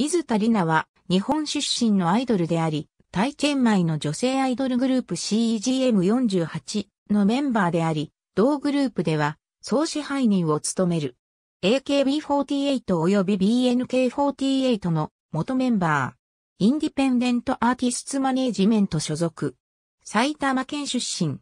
水田里奈は日本出身のアイドルであり、タイチェンマイの女性アイドルグループ CEGM48 のメンバーであり、同グループでは総支配人を務める。AKB48 及び BNK48 の元メンバー。インディペンデントアーティストマネージメント所属。埼玉県出身。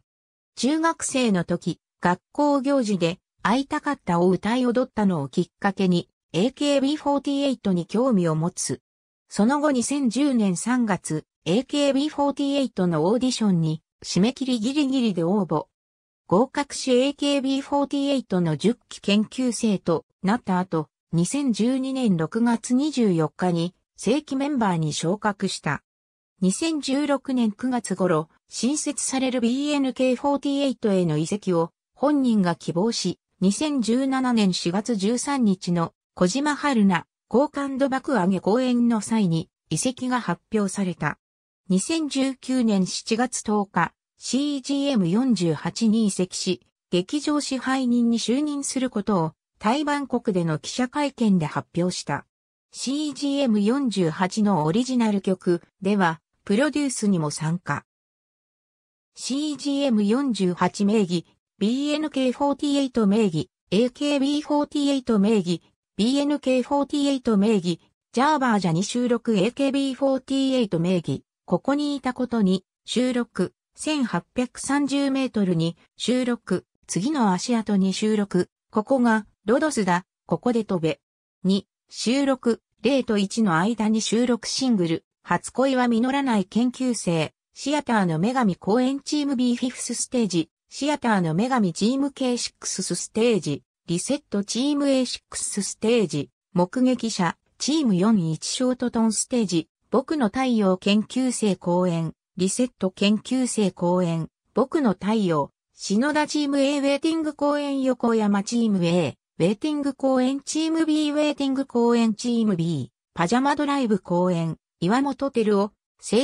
中学生の時、学校行事で会いたかったを歌い踊ったのをきっかけに、AKB48 に興味を持つ。その後2010年3月、AKB48 のオーディションに締め切りギリギリで応募。合格し AKB48 の10期研究生となった後、2012年6月24日に正規メンバーに昇格した。2016年9月頃、新設される BNK48 への移籍を本人が希望し、2017年4月13日の小島春菜、好感度爆上げ公演の際に遺跡が発表された。2019年7月10日、CGM48 に移籍し、劇場支配人に就任することを台湾国での記者会見で発表した。CGM48 のオリジナル曲では、プロデュースにも参加。CGM48 名義、BNK48 名義、AKB48 名義、BNK48 名義、ジャーバージャに収録 AKB48 名義、ここにいたことに、収録、1830メートルに、収録、次の足跡に収録、ここが、ロドスだ、ここで飛べ。2、収録、0と1の間に収録シングル、初恋は実らない研究生、シアターの女神公演チーム B5th ステージ、シアターの女神チーム K6 ステージ、リセットチーム A6 ステージ、目撃者、チーム41ショートトンステージ、僕の太陽研究生公演、リセット研究生公演、僕の太陽、篠田チーム A ウェイティング公演横山チーム A、ウェイティング公演チーム B ウェイティング公演チーム B、パジャマドライブ公演、岩本照夫、青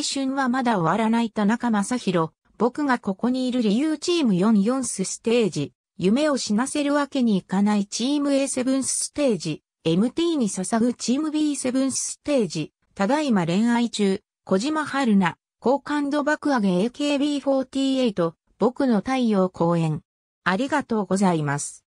春はまだ終わらない田中正宏、僕がここにいる理由チーム44スステージ、夢を死なせるわけにいかないチーム A7 ステージ、MT に捧ぐチーム B7 ステージ、ただいま恋愛中、小島春菜、好感度爆上げ AKB48、僕の太陽公演。ありがとうございます。